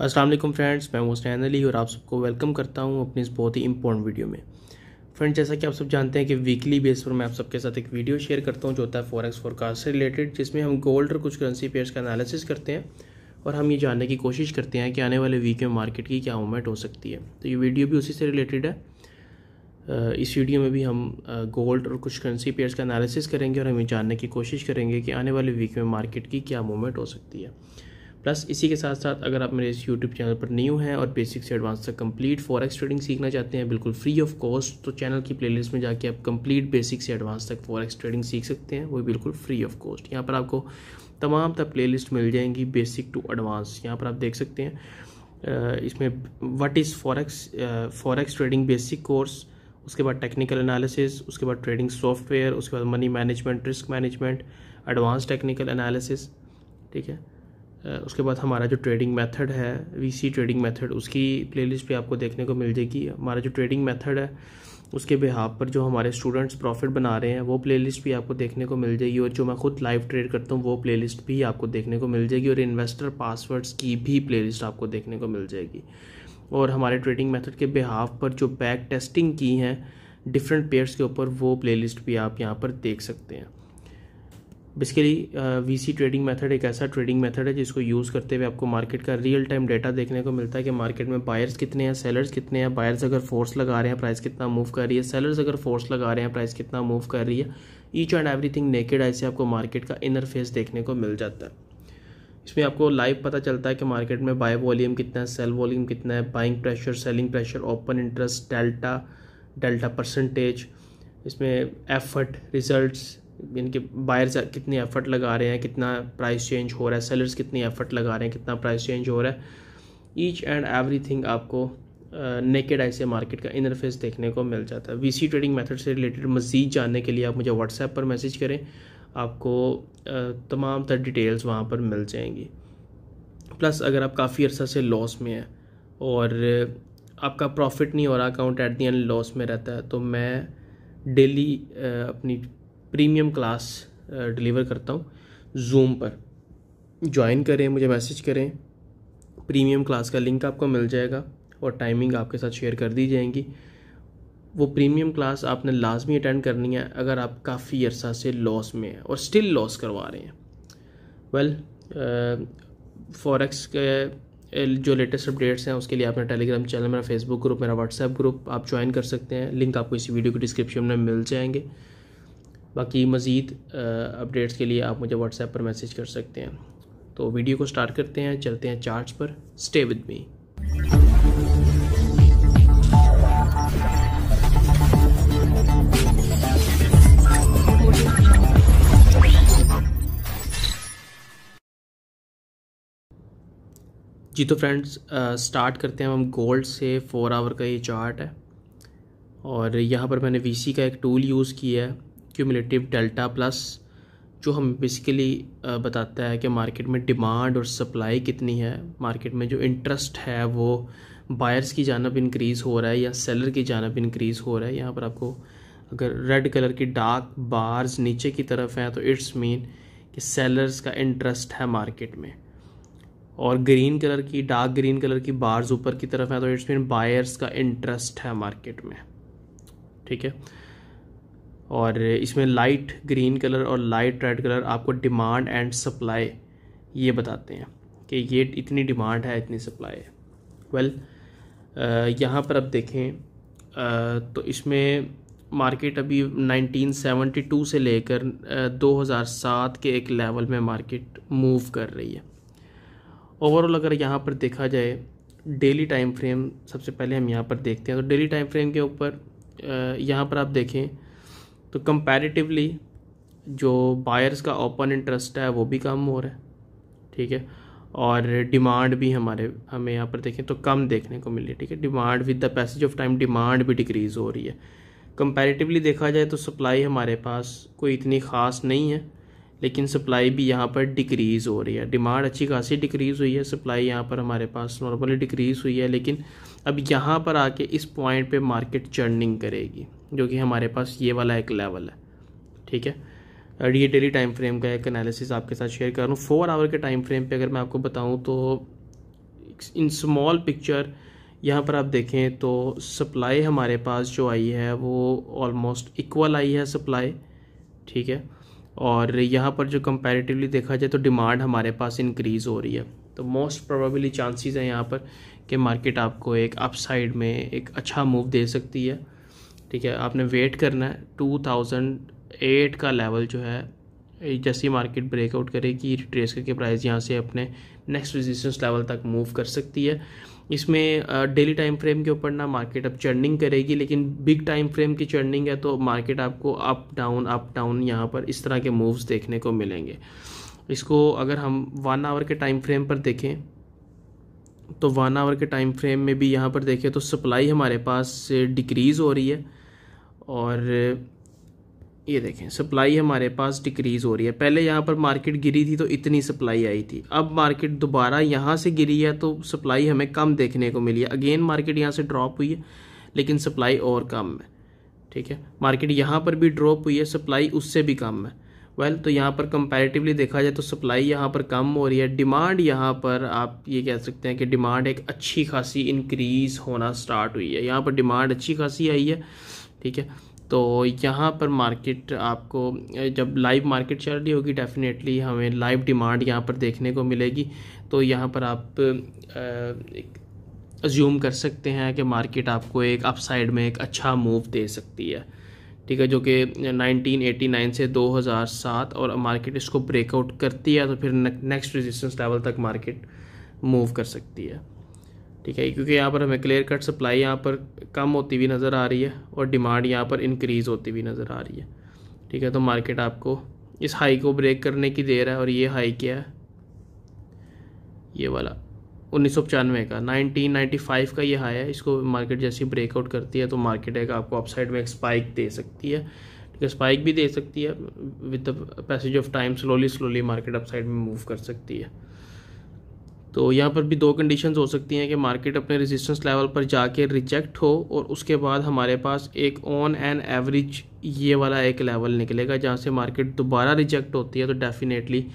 अस्सलाम वालेकुम फ्रेंड्स मैं मोहसिन अली और आप सबको वेलकम करता हूं अपनी इस बहुत ही इंपॉर्टेंट वीडियो में फ्रेंड्स जैसा कि आप सब जानते हैं कि वीकली बेस पर मैं आप सबके साथ एक वीडियो शेयर करता हूं जो होता है फॉरेक्स फोरकास्ट से रिलेटेड जिसमें हम गोल्ड और कुछ करेंसी पेयर्स का एनालिसिस करते हैं और हम ये जानने की कोशिश करते हैं कि आने वाले वीक में मार्केट की क्या मूवमेंट हो सकती है तो ये वीडियो भी उसी से रिलेटेड है इस वीडियो में भी हम गोल्ड और कुछ करेंसी पेयर्स का एनालिसिस करेंगे और हम ये जानने की कोशिश करेंगे कि आने वाले वीक में मार्केट की क्या मूवमेंट हो सकती है प्लस इसी के साथ साथ अगर आप मेरे इस यूट्यूब चैनल पर न्यू हैं और बेसिक से एडवांस तक कंप्लीट फॉरेक्स ट्रेडिंग सीखना चाहते हैं बिल्कुल फ्री ऑफ कॉस्ट तो चैनल की प्लेलिस्ट में जाके आप कंप्लीट बेसिक से एडवांस तक फॉरेक्स ट्रेडिंग सीख सकते हैं वो बिल्कुल फ्री ऑफ कॉस्ट यहाँ पर आपको तमाम तक प्ले लिस्ट मिल जाएंगी बेसिक टू एडवांस यहाँ पर आप देख सकते हैं इसमें what is forex forex trading basic course उसके बाद टेक्निकल एनालिसिस उसके बाद ट्रेडिंग सॉफ्टवेयर उसके बाद money management risk management advance technical analysis ठीक है उसके बाद हमारा जो ट्रेडिंग मेथड है वीसी ट्रेडिंग मेथड उसकी प्लेलिस्ट पे आपको देखने को मिल जाएगी हमारा जो ट्रेडिंग मेथड है उसके बिहाब पर जो हमारे स्टूडेंट्स प्रॉफिट बना रहे हैं वो प्लेलिस्ट भी आपको देखने को मिल जाएगी और जो मैं खुद लाइव ट्रेड करता हूँ वो प्लेलिस्ट भी आपको देखने को मिल जाएगी और इन्वेस्टर पासवर्ड्स की भी प्लेलिस्ट आपको देखने को मिल जाएगी और हमारे ट्रेडिंग मेथड के बिहाव पर जो बैक टेस्टिंग की हैं डिफरेंट पेयर्स के ऊपर वो प्लेलिस्ट भी आप यहाँ पर देख सकते हैं बेसिकली वीसी ट्रेडिंग मेथड एक ऐसा ट्रेडिंग मेथड है जिसको यूज़ करते हुए आपको मार्केट का रियल टाइम डेटा देखने को मिलता है कि मार्केट में बायर्स कितने हैं सेलर्स कितने हैं बायर्स अगर फोर्स लगा रहे हैं प्राइस कितना मूव कर रही है सेलर्स अगर फोर्स लगा रहे हैं प्राइस कितना मूव कर रही है each and everything naked eye से आपको मार्केट का इनर फेस देखने को मिल जाता है इसमें आपको लाइव पता चलता है कि मार्केट में बाय वॉल्यूम कितना है सेल वॉल्यूम कितना है buying pressure selling pressure open interest delta delta percentage इसमें एफर्ट रिजल्ट्स यानी कि बायर्स कितनी एफ़र्ट लगा रहे हैं कितना प्राइस चेंज हो रहा है सेलर्स कितनी एफ़र्ट लगा रहे हैं कितना प्राइस चेंज हो रहा है ईच एंड एवरीथिंग आपको नेकेड आई से मार्केट का इनरफेस देखने को मिल जाता है वीसी ट्रेडिंग मेथड से रिलेटेड मज़ीद जानने के लिए आप मुझे व्हाट्सएप पर मैसेज करें आपको तमाम तर डिटेल्स वहाँ पर मिल जाएंगी प्लस अगर आप काफ़ी अर्सा से लॉस में हैं और आपका प्रॉफिट नहीं हो रहा account at the end loss में रहता है तो मैं डेली अपनी प्रीमियम क्लास डिलीवर करता हूँ जूम पर ज्वाइन करें मुझे मैसेज करें प्रीमियम क्लास का लिंक आपको मिल जाएगा और टाइमिंग आपके साथ शेयर कर दी जाएंगी वो प्रीमियम क्लास आपने लाजमी अटेंड करनी है अगर आप काफ़ी अरसा से लॉस में हैं और स्टिल लॉस करवा रहे हैं वेल फॉरेक्स uh, के uh, जो लेटेस्ट अपडेट्स हैं उसके लिए आपने टेलीग्राम चैनल मेरा फेसबुक ग्रुप मेरा व्हाट्सएप ग्रुप आप ज्वाइन कर सकते हैं लिंक आपको इसी वीडियो के डिस्क्रिप्शन में मिल जाएंगे बाकी मज़ीद अपडेट्स के लिए आप मुझे व्हाट्सएप पर मैसेज कर सकते हैं तो वीडियो को स्टार्ट करते हैं चलते हैं चार्ज पर स्टे विद मी जी तो फ्रेंड्स स्टार्ट करते हैं हम गोल्ड से फोर आवर का ये चार्ट है और यहाँ पर मैंने वीसी का एक टूल यूज़ किया है क्यूमलेटिव डेल्टा प्लस जो हम बेसिकली बताता है कि मार्केट में डिमांड और सप्लाई कितनी है मार्केट में जो इंटरेस्ट है वो बायर्स की जानब इंक्रीज़ हो रहा है या सेलर की जानब इंक्रीज़ हो रहा है यहाँ पर आपको अगर रेड कलर की डार्क बार्स नीचे की तरफ हैं तो इट्स मीन कि सेलर्स का इंटरेस्ट है मार्केट में और ग्रीन कलर की डार्क ग्रीन कलर की बार्स ऊपर की तरफ हैं तो इट्स मीन बायर्स का इंटरेस्ट है मार्केट में ठीक है और इसमें लाइट ग्रीन कलर और लाइट रेड कलर आपको डिमांड एंड सप्लाई ये बताते हैं कि ये इतनी डिमांड है इतनी सप्लाई है वेल well, यहाँ पर अब देखें तो इसमें मार्केट अभी 1972 से लेकर 2007 के एक लेवल में मार्केट मूव कर रही है ओवरऑल अगर यहाँ पर देखा जाए डेली टाइम फ्रेम सबसे पहले हम यहाँ पर देखते हैं तो डेली टाइम फ्रेम के ऊपर यहाँ पर आप देखें तो कंपैरेटिवली जो बायर्स का ओपन इंटरेस्ट है वो भी कम हो रहा है ठीक है और डिमांड भी हमारे हमें यहाँ पर देखें तो कम देखने को मिली ठीक है demand with the passage of time demand भी डिक्रीज़ हो रही है कंपैरेटिवली देखा जाए तो सप्लाई हमारे पास कोई इतनी ख़ास नहीं है लेकिन सप्लाई भी यहाँ पर डिक्रीज़ हो रही है डिमांड अच्छी खासी डिक्रीज़ हुई है सप्लाई यहाँ पर हमारे पास नॉर्मली डिक्रीज़ हुई है लेकिन अब यहाँ पर आके इस पॉइंट पे मार्केट चर्निंग करेगी जो कि हमारे पास ये वाला एक लेवल है ठीक है और ये डेली टाइम फ्रेम का एक एनालिसिस आपके साथ शेयर कर रहा हूँ फोर आवर के टाइम फ्रेम पे अगर मैं आपको बताऊँ तो इन स्मॉल पिक्चर यहाँ पर आप देखें तो सप्लाई हमारे पास जो आई है वो ऑलमोस्ट इक्वल आई है सप्लाई ठीक है और यहाँ पर जो कंपैरेटिवली देखा जाए तो डिमांड हमारे पास इंक्रीज़ हो रही है तो मोस्ट प्रोबेबली चांसेस हैं यहाँ पर कि मार्केट आपको एक अपसाइड में एक अच्छा मूव दे सकती है ठीक है आपने वेट करना है टू थाउजेंड एट का लेवल जो है जैसी मार्केट ब्रेकआउट करेगी रिट्रेस करके प्राइस यहाँ से अपने नेक्स्ट रेजिस्टेंस लेवल तक मूव कर सकती है इसमें डेली टाइम फ्रेम के ऊपर ना मार्केट अब चर्निंग करेगी लेकिन बिग टाइम फ्रेम की चर्निंग है तो मार्केट आपको अप डाउन अप डाउन यहाँ पर इस तरह के मूव्स देखने को मिलेंगे इसको अगर हम वन आवर के टाइम फ्रेम पर देखें तो वन आवर के टाइम फ्रेम में भी यहाँ पर देखें तो सप्लाई हमारे पास डिक्रीज़ हो रही है और ये देखें सप्लाई हमारे पास डिक्रीज़ हो रही है पहले यहाँ पर मार्केट गिरी थी तो इतनी सप्लाई आई थी अब मार्केट दोबारा यहाँ से गिरी है तो सप्लाई हमें कम देखने को मिली है अगेन मार्केट यहाँ से ड्रॉप हुई है लेकिन सप्लाई और कम है ठीक है मार्केट यहाँ पर भी ड्रॉप हुई है सप्लाई उससे भी कम है वेल well, तो यहाँ पर कंपैरेटिवली देखा जाए तो सप्लाई यहाँ पर कम हो रही है डिमांड यहाँ पर आप ये कह सकते हैं कि डिमांड एक अच्छी खासी इंक्रीज़ होना स्टार्ट हुई है यहाँ पर डिमांड अच्छी खासी आई है ठीक है तो यहाँ पर मार्केट आपको जब लाइव मार्केट चल रही होगी डेफिनेटली हमें लाइव डिमांड यहाँ पर देखने को मिलेगी तो यहाँ पर आप अज्यूम कर सकते हैं कि मार्केट आपको एक अपसाइड में एक अच्छा मूव दे सकती है ठीक है जो कि 1989 से 2007 और मार्केट इसको ब्रेकआउट करती है तो फिर नेक्स्ट रेजिस्टेंस लेवल तक मार्केट मूव कर सकती है ठीक है क्योंकि यहाँ पर हमें क्लियर कट सप्लाई यहाँ पर कम होती हुई नज़र आ रही है और डिमांड यहाँ पर इंक्रीज़ होती हुई नज़र आ रही है ठीक है तो मार्केट आपको इस हाई को ब्रेक करने की दे रहा है और ये हाई क्या है ये वाला उन्नीस का 1995 का ये हाई है इसको मार्केट जैसी ब्रेकआउट करती है तो मार्केट एक आपको अपसाइड में एक स्पाइक दे सकती है ठीक है स्पाइक भी दे सकती है with the passage of time slowly slowly market upside में मूव कर सकती है तो यहाँ पर भी दो कंडीशंस हो सकती हैं कि मार्केट अपने रेजिस्टेंस लेवल पर जाके रिजेक्ट हो और उसके बाद हमारे पास एक ऑन एन एवरेज ये वाला एक लेवल निकलेगा जहाँ से मार्केट दोबारा रिजेक्ट होती है तो डेफिनेटली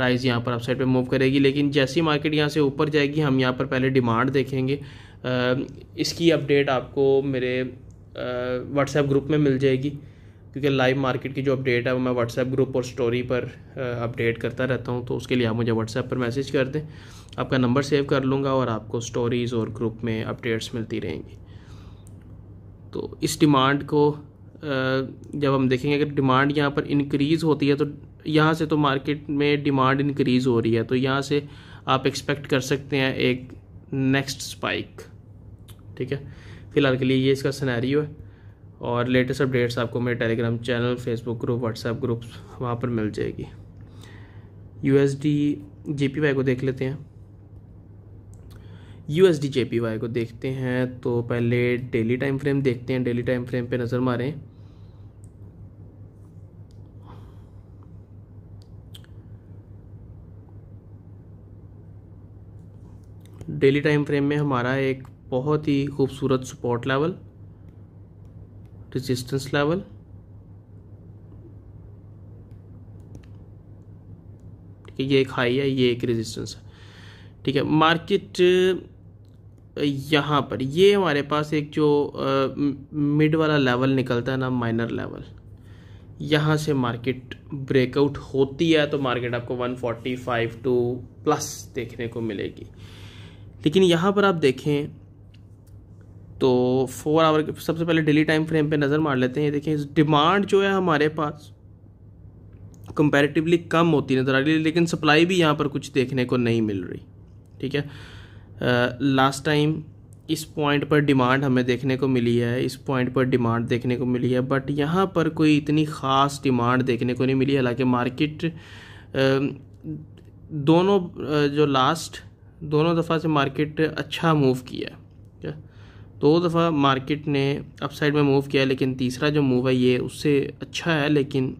प्राइस यहाँ पर अपसाइड पे मूव करेगी लेकिन जैसी मार्केट यहाँ से ऊपर जाएगी हम यहाँ पर पहले डिमांड देखेंगे इसकी अपडेट आपको मेरे व्हाट्सएप ग्रुप में मिल जाएगी क्योंकि लाइव मार्केट की जो अपडेट है वो मैं व्हाट्सएप ग्रुप और स्टोरी पर अपडेट करता रहता हूँ तो उसके लिए आप मुझे व्हाट्सएप पर मैसेज कर दें आपका नंबर सेव कर लूँगा और आपको स्टोरीज़ और ग्रुप में अपडेट्स मिलती रहेंगी तो इस डिमांड को जब हम देखेंगे अगर डिमांड यहाँ पर इंक्रीज़ होती है तो यहाँ से तो मार्केट में डिमांड इंक्रीज़ हो रही है तो यहाँ से आप एक्सपेक्ट कर सकते हैं एक नेक्स्ट स्पाइक ठीक है फ़िलहाल के लिए ये इसका सिनेरियो है और लेटेस्ट अपडेट्स आपको मेरे Telegram channel Facebook group WhatsApp group वहाँ पर मिल जाएगी U S D J P Y को देख लेते हैं U S D J P Y को देखते हैं तो पहले डेली टाइम फ्रेम देखते हैं डेली टाइम फ्रेम पे नज़र मारें डेली टाइम फ्रेम में हमारा एक बहुत ही खूबसूरत सपोर्ट लेवल रेजिस्टेंस लेवल ठीक है ये एक हाई है ये एक रेजिस्टेंस है ठीक है मार्केट यहाँ पर ये हमारे पास एक जो मिड वाला लेवल निकलता है ना माइनर लेवल यहाँ से मार्केट ब्रेकआउट होती है तो मार्केट आपको 145 टू प्लस देखने को मिलेगी लेकिन यहाँ पर आप देखें तो फोर आवर सबसे पहले डेली टाइम फ्रेम पे नज़र मार लेते हैं देखें डिमांड जो है हमारे पास कंपैरेटिवली कम होती नज़र आ रही है लेकिन सप्लाई भी यहाँ पर कुछ देखने को नहीं मिल रही ठीक है लास्ट टाइम इस पॉइंट पर डिमांड हमें देखने को मिली है इस पॉइंट पर डिमांड देखने को मिली है बट यहाँ पर कोई इतनी ख़ास डिमांड देखने को नहीं मिली हालांकि मार्केट दोनों जो लास्ट दोनों दफ़ा से मार्केट अच्छा मूव किया क्या दो दफ़ा मार्केट ने अपसाइड में मूव किया लेकिन तीसरा जो मूव है ये उससे अच्छा है लेकिन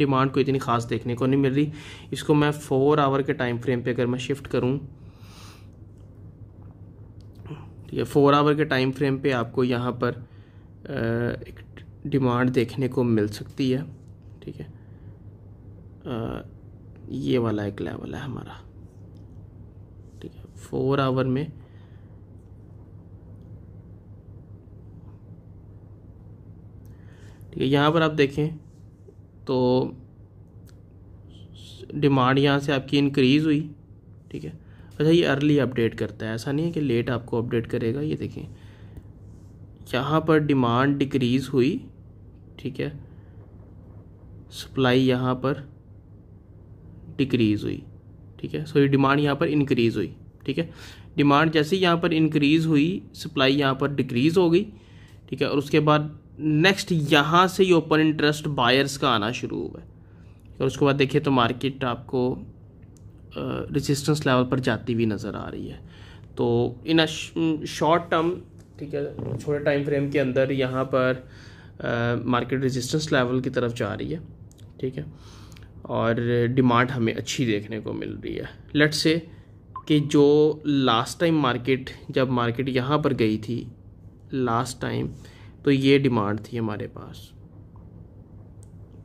डिमांड को इतनी ख़ास देखने को नहीं मिल रही इसको मैं फोर आवर के टाइम फ्रेम पे अगर मैं शिफ्ट करूँ ठीक है फोर आवर के टाइम फ्रेम पे आपको यहाँ पर एक डिमांड देखने को मिल सकती है ठीक है ये वाला एक लेवल है हमारा फोर आवर में ठीक है यहाँ पर आप देखें तो डिमांड यहाँ से आपकी इंक्रीज़ हुई ठीक है अच्छा ये अर्ली अपडेट करता है ऐसा नहीं है कि लेट आपको अपडेट करेगा ये देखें यहाँ पर डिमांड डिक्रीज़ हुई ठीक है सप्लाई यहाँ पर डिक्रीज़ हुई ठीक है सो ये डिमांड यहाँ पर इंक्रीज़ हुई ठीक है डिमांड जैसे यहाँ पर इंक्रीज़ हुई सप्लाई यहाँ पर डिक्रीज़ हो गई ठीक है और उसके बाद नेक्स्ट यहाँ से ही ओपन इंटरेस्ट बायर्स का आना शुरू हुआ और उसके बाद देखिए तो मार्केट आपको रेजिस्टेंस लेवल पर जाती हुई नज़र आ रही है तो इन शॉर्ट टर्म ठीक है छोटे टाइम फ्रेम के अंदर यहाँ पर मार्केट रेजिस्टेंस लेवल की तरफ जा रही है ठीक है और डिमांड हमें अच्छी देखने को मिल रही है लेट्स से कि जो लास्ट टाइम मार्केट जब मार्केट यहाँ पर गई थी लास्ट टाइम तो ये डिमांड थी हमारे पास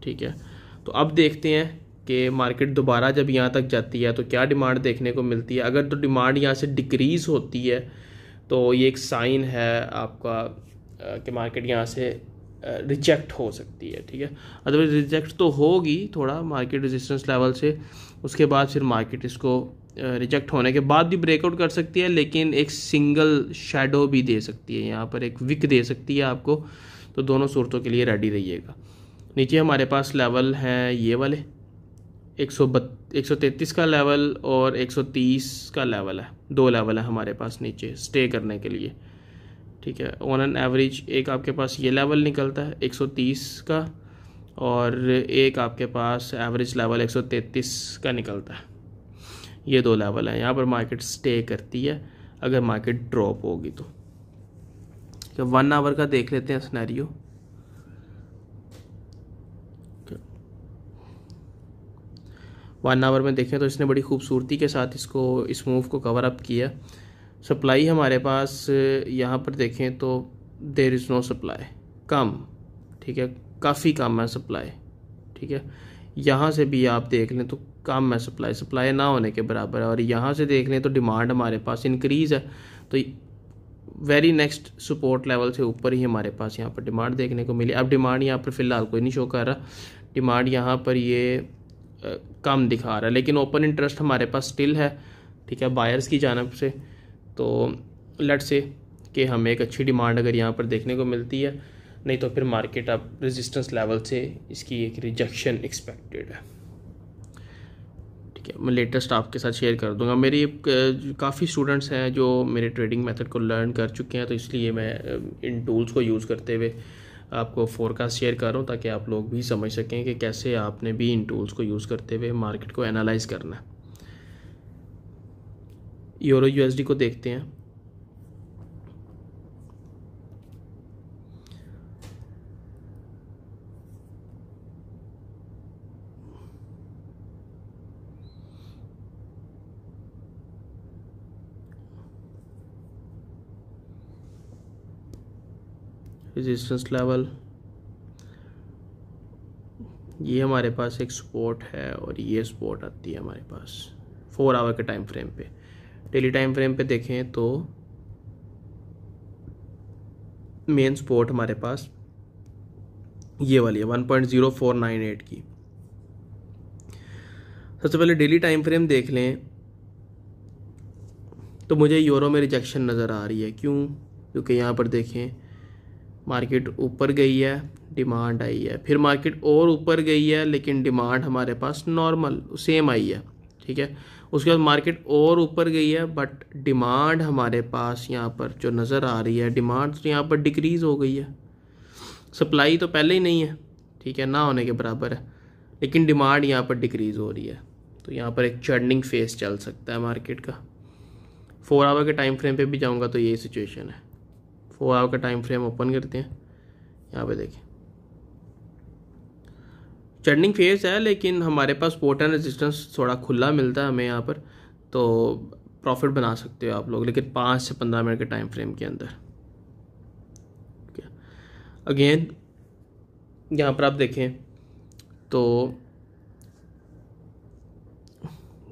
ठीक है तो अब देखते हैं कि मार्केट दोबारा जब यहाँ तक जाती है तो क्या डिमांड देखने को मिलती है अगर तो डिमांड यहाँ से डिक्रीज़ होती है तो ये एक साइन है आपका कि मार्केट यहाँ से रिजेक्ट हो सकती है ठीक है अदरवाइज रिजेक्ट तो होगी थोड़ा मार्केट रेजिस्टेंस लेवल से उसके बाद फिर मार्केट इसको रिजेक्ट होने के बाद भी ब्रेकआउट कर सकती है लेकिन एक सिंगल शेडो भी दे सकती है यहाँ पर एक विक दे सकती है आपको तो दोनों सूरतों के लिए रेडी रहिएगा नीचे हमारे पास लेवल हैं ये वाले एक सौ बत एक सौ तैंतीस का लेवल और एक सौ तीस का लेवल है दो लेवल है हमारे पास नीचे स्टे करने के लिए ठीक है ऑन एन एवरेज एक आपके पास ये लेवल निकलता है एक सौ तीस का और एक आपके पास एवरेज लेवल एक सौ तैंतीस का निकलता है ये दो लेवल हैं यहाँ पर मार्केट स्टे करती है अगर मार्केट ड्रॉप होगी तो ठीक वन आवर का देख लेते हैं स्नैरियो वन आवर में देखें तो इसने बड़ी खूबसूरती के साथ इसको इस मूव को कवर अप किया सप्लाई हमारे पास यहाँ पर देखें तो देर इज़ नो सप्लाई कम ठीक है काफ़ी कम है सप्लाई ठीक है यहाँ से भी आप देख लें तो कम है सप्लाई सप्लाई ना होने के बराबर है और यहाँ से देख लें तो डिमांड हमारे पास इंक्रीज़ है तो वेरी नेक्स्ट सपोर्ट लेवल से ऊपर ही हमारे पास यहाँ पर डिमांड देखने को मिली अब डिमांड यहाँ पर फ़िलहाल कोई नहीं शो कर रहा डिमांड यहाँ पर ये कम दिखा रहा है लेकिन ओपन इंटरेस्ट हमारे पास स्टिल है ठीक है बायर्स की जानब से तो लट से कि हमें एक अच्छी डिमांड अगर यहाँ पर देखने को मिलती है नहीं तो फिर मार्केट अब रेजिस्टेंस लेवल से इसकी एक रिजेक्शन एक्सपेक्टेड है मैं लेटेस्ट आपके साथ शेयर कर दूंगा मेरी काफ़ी स्टूडेंट्स हैं जो मेरे ट्रेडिंग मेथड को लर्न कर चुके हैं तो इसलिए मैं इन टूल्स को यूज़ करते हुए आपको फोरकास्ट शेयर कर रहा हूँ ताकि आप लोग भी समझ सकें कि कैसे आपने भी इन टूल्स को यूज़ करते हुए मार्केट को एनालाइज करना है यूरो यूएसडी को देखते हैं रेजिस्टेंस लेवल ये हमारे पास एक सपोर्ट है और ये स्पॉट आती है हमारे पास फोर आवर के टाइम फ्रेम पे डेली टाइम फ्रेम पे देखें तो मेन स्पॉट हमारे पास ये वाली है one point zero four nine eight की सबसे पहले डेली टाइम फ्रेम देख लें तो मुझे यूरो में रिजेक्शन नज़र आ रही है क्यों क्योंकि यहाँ पर देखें मार्केट ऊपर गई है डिमांड आई है फिर मार्केट और ऊपर गई है लेकिन डिमांड हमारे पास नॉर्मल सेम आई है ठीक है उसके बाद मार्केट और ऊपर गई है बट डिमांड हमारे पास यहाँ पर जो नज़र आ रही है डिमांड तो यहाँ पर डिक्रीज़ हो गई है सप्लाई तो पहले ही नहीं है ठीक है ना होने के बराबर है लेकिन डिमांड यहाँ पर डिक्रीज़ हो रही है तो यहाँ पर एक चर्निंग फेज चल सकता है मार्केट का फोर आवर के टाइम फ्रेम पर भी जाऊँगा तो यही सिचुएशन है फोर आवर का टाइम फ्रेम ओपन करते हैं यहाँ पे देखें चर्निंग फेज है लेकिन हमारे पास पोर्ट एंड रजिस्टेंस थोड़ा खुला मिलता है हमें यहाँ पर तो प्रॉफिट बना सकते हो आप लोग लेकिन पाँच से पंद्रह मिनट के टाइम फ्रेम के अंदर अगेन यहाँ पर आप देखें तो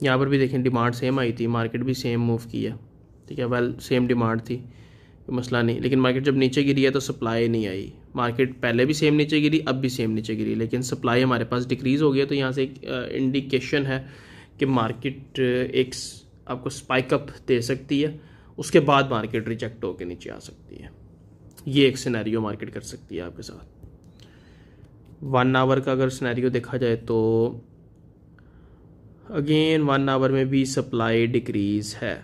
यहाँ पर भी देखें डिमांड सेम आई थी मार्केट भी सेम मूव किया ठीक है वेल सेम डिमांड थी कोई मसला नहीं लेकिन मार्केट जब नीचे गिरी है तो सप्लाई नहीं आई मार्केट पहले भी सेम नीचे गिरी अब भी सेम नीचे गिरी लेकिन सप्लाई हमारे पास डिक्रीज़ हो गया तो यहाँ से एक इंडिकेशन है कि मार्केट एक आपको स्पाइकअप दे सकती है उसके बाद मार्केट रिजेक्ट होकर नीचे आ सकती है ये एक सिनेरियो मार्केट कर सकती है आपके साथ वन आवर का अगर सिनेरियो देखा जाए तो अगेन वन आवर में भी सप्लाई डिक्रीज़ है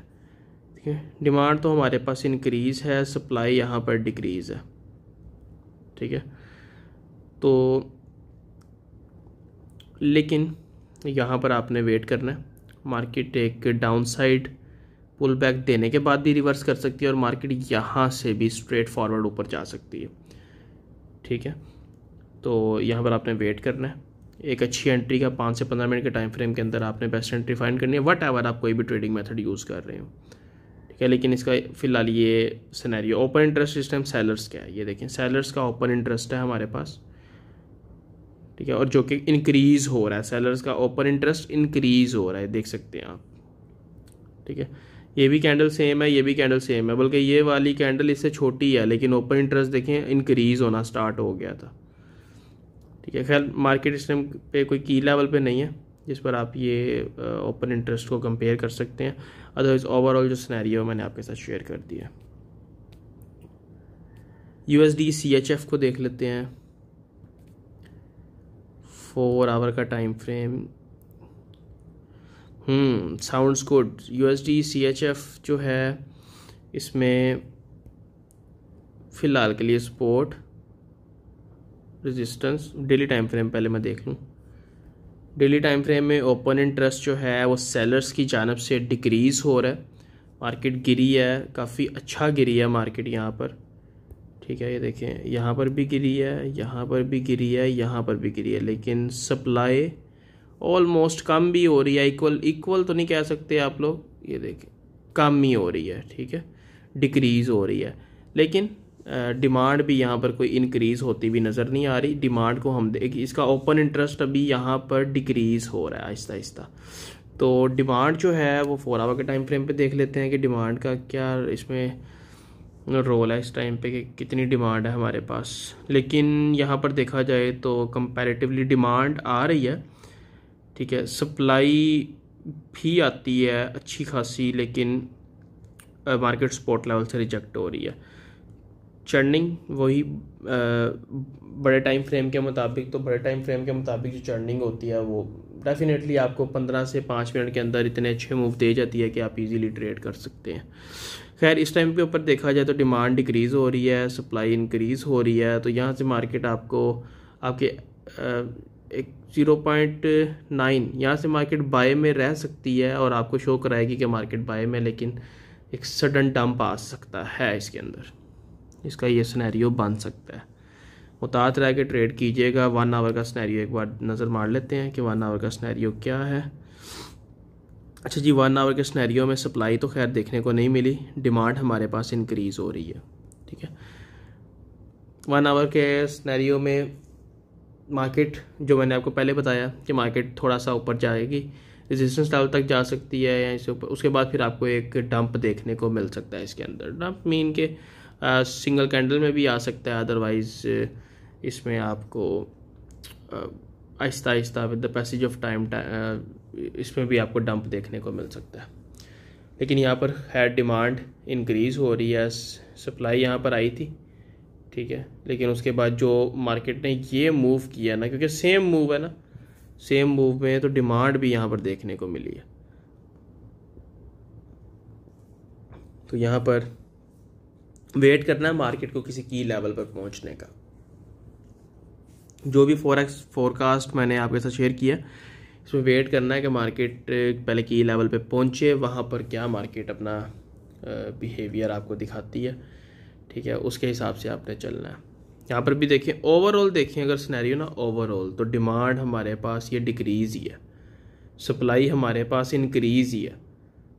ठीक है डिमांड तो हमारे पास इंक्रीज़ है सप्लाई यहाँ पर डिक्रीज़ है ठीक है तो लेकिन यहाँ पर आपने वेट करना है मार्केट एक डाउन साइड पुल बैक देने के बाद भी रिवर्स कर सकती है और मार्केट यहाँ से भी स्ट्रेट फॉरवर्ड ऊपर जा सकती है ठीक है तो यहाँ पर आपने वेट करना है एक अच्छी एंट्री का पाँच से पंद्रह मिनट के टाइम फ्रेम के अंदर आपने बेस्ट एंट्री फाइंड करनी है वट एवर आप कोई भी ट्रेडिंग मेथड यूज़ कर रहे हो ठीक है लेकिन इसका फ़िलहाल ये scenario open interest system sellers का है ये देखें सेलर्स का ओपन इंटरेस्ट है हमारे पास ठीक है और जो कि इंक्रीज़ हो रहा है सेलर्स का ओपन इंटरेस्ट इंक्रीज़ हो रहा है देख सकते हैं आप ठीक है ये भी कैंडल सेम है ये भी कैंडल सेम है बल्कि ये वाली कैंडल इससे छोटी है लेकिन ओपन इंटरेस्ट देखें इंक्रीज़ होना स्टार्ट हो गया था ठीक है खैर मार्केट इस टाइम पे कोई की लेवल पे नहीं है जिस पर आप ये ओपन इंटरेस्ट को कंपेयर कर सकते हैं अदरवाइज़ ओवरऑल जो सिनेरियो मैंने आपके साथ शेयर कर दिया U S D C H F को देख लेते हैं फोर आवर का time frame sounds good U S D C H F जो है इसमें फ़िलहाल के लिए support resistance daily time frame पहले मैं देख लूँ डेली टाइम फ्रेम में ओपन इंटरेस्ट जो है वो सेलर्स की जानब से डिक्रीज़ हो रहा है मार्केट गिरी है काफ़ी अच्छा गिरी है मार्केट यहाँ पर ठीक है ये देखें यहाँ पर भी गिरी है यहाँ पर भी गिरी है यहाँ पर भी गिरी है लेकिन सप्लाई ऑलमोस्ट कम भी हो रही है इक्वल इक्वल तो नहीं कह सकते आप लोग ये देखें कम ही हो रही है ठीक है डिक्रीज़ हो रही है लेकिन डिमांड भी यहाँ पर कोई इंक्रीज़ होती भी नज़र नहीं आ रही डिमांड को हम देख इसका ओपन इंटरेस्ट अभी यहाँ पर डिक्रीज़ हो रहा है आहिस्ता आहिस्ता तो डिमांड जो है वो फोर आवर के टाइम फ्रेम पे देख लेते हैं कि डिमांड का क्या इसमें रोल है इस टाइम पे कि कितनी डिमांड है हमारे पास लेकिन यहाँ पर देखा जाए तो कंपेरेटिवली डिमांड आ रही है ठीक है सप्लाई भी आती है अच्छी खासी लेकिन मार्केट स्पॉट लेवल से रिजेक्ट हो रही है चर्निंग वही बड़े टाइम फ्रेम के मुताबिक तो बड़े टाइम फ्रेम के मुताबिक जो चर्निंग होती है वो डेफिनेटली आपको पंद्रह से पाँच मिनट के अंदर इतने अच्छे मूव दे जाती है कि आप इजीली ट्रेड कर सकते हैं खैर इस टाइम के ऊपर देखा जाए तो डिमांड डिक्रीज़ हो रही है सप्लाई इंक्रीज़ हो रही है तो यहाँ से मार्केट आपको आपके एक ज़ीरो पॉइंट नाइन यहाँ से मार्केट बाय में रह सकती है और आपको शो कराएगी कि मार्केट बाय में लेकिन एक सडन डंप आ सकता है इसके अंदर इसका ये स्नैरियो बन सकता है उतार रह के ट्रेड कीजिएगा वन आवर का स्नैरियो एक बार नज़र मार लेते हैं कि वन आवर का स्नैरियो क्या है अच्छा जी वन आवर के स्नैरियो में सप्लाई तो खैर देखने को नहीं मिली डिमांड हमारे पास इंक्रीज़ हो रही है ठीक है वन आवर के स्नैरियो में मार्केट जो मैंने आपको पहले बताया कि मार्केट थोड़ा सा ऊपर जाएगी रेजिस्टेंस लेवल तक जा सकती है या इसके ऊपर उसके बाद फिर आपको एक डंप देखने को मिल सकता है इसके अंदर डंप मीन के सिंगल कैंडल में भी आ सकता है अदरवाइज़ इसमें आपको आहिस्ता आहिस्ता with the passage of time इसमें भी आपको डंप देखने को मिल सकता है लेकिन यहाँ पर है डिमांड इंक्रीज़ हो रही है सप्लाई यहाँ पर आई थी ठीक है लेकिन उसके बाद जो मार्केट ने ये मूव किया ना क्योंकि सेम मूव है ना सेम मूव में तो डिमांड भी यहाँ पर देखने को मिली है तो यहाँ पर वेट करना है मार्केट को किसी की लेवल पर पहुंचने का जो भी फोर एक्स फोरकास्ट मैंने आपके साथ शेयर किया इसमें वेट करना है कि मार्केट eh, पहले की लेवल पे पहुंचे वहाँ पर क्या मार्केट अपना बिहेवियर eh, आपको दिखाती है ठीक है उसके हिसाब से आपने चलना है यहाँ पर भी देखें ओवरऑल देखें अगर सिनेरियो ना ओवरऑल तो डिमांड हमारे पास ये डिक्रीज़ ही है सप्लाई हमारे पास इनक्रीज़ ही है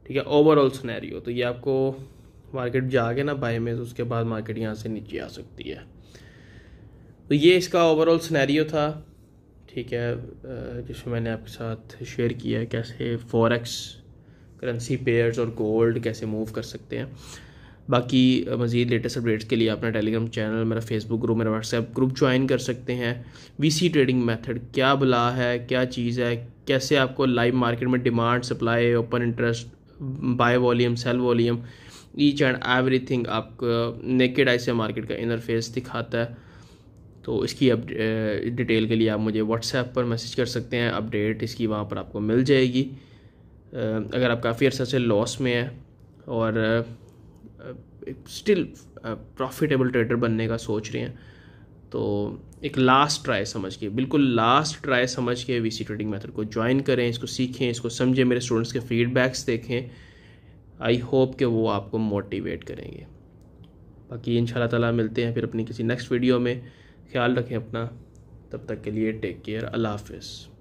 ठीक है ओवरऑल सिनेरियो तो ये आपको मार्केट जाके ना बाय में तो उसके बाद मार्केट यहाँ से नीचे आ सकती है तो ये इसका ओवरऑल स्नैरियो था ठीक है जिसमें मैंने आपके साथ शेयर किया है कैसे फॉरेक्स करेंसी पेयर्स और गोल्ड कैसे मूव कर सकते हैं बाकी मज़ीद लेटेस्ट अपडेट्स के लिए अपना टेलीग्राम चैनल मेरा फेसबुक ग्रुप मेरा व्हाट्सएप ग्रुप ज्वाइन कर सकते हैं वीसी ट्रेडिंग मेथड क्या बुला है क्या चीज़ है कैसे आपको लाइव मार्केट में demand supply open interest buy volume sell volume each and everything आपको नेकेड आई से मार्केट का इनरफेस दिखाता है तो इसकी अब डिटेल uh, के लिए आप मुझे व्हाट्सएप पर मैसेज कर सकते हैं अपडेट इसकी वहाँ पर आपको मिल जाएगी uh, अगर आप काफ़ी अर्सा से लॉस में हैं और स्टिल प्रॉफिटेबल ट्रेडर बनने का सोच रहे हैं तो एक लास्ट ट्राई समझ के बिल्कुल लास्ट ट्राई समझ के वीसी ट्रेडिंग मेथड को ज्वाइन करें इसको सीखें इसको समझें मेरे स्टूडेंट्स के फीडबैक्स देखें आई होप कि वो आपको मोटिवेट करेंगे बाकी इन ताला मिलते हैं फिर अपनी किसी नेक्स्ट वीडियो में ख्याल रखें अपना तब तक के लिए टेक केयर अल्लाह हाफिज़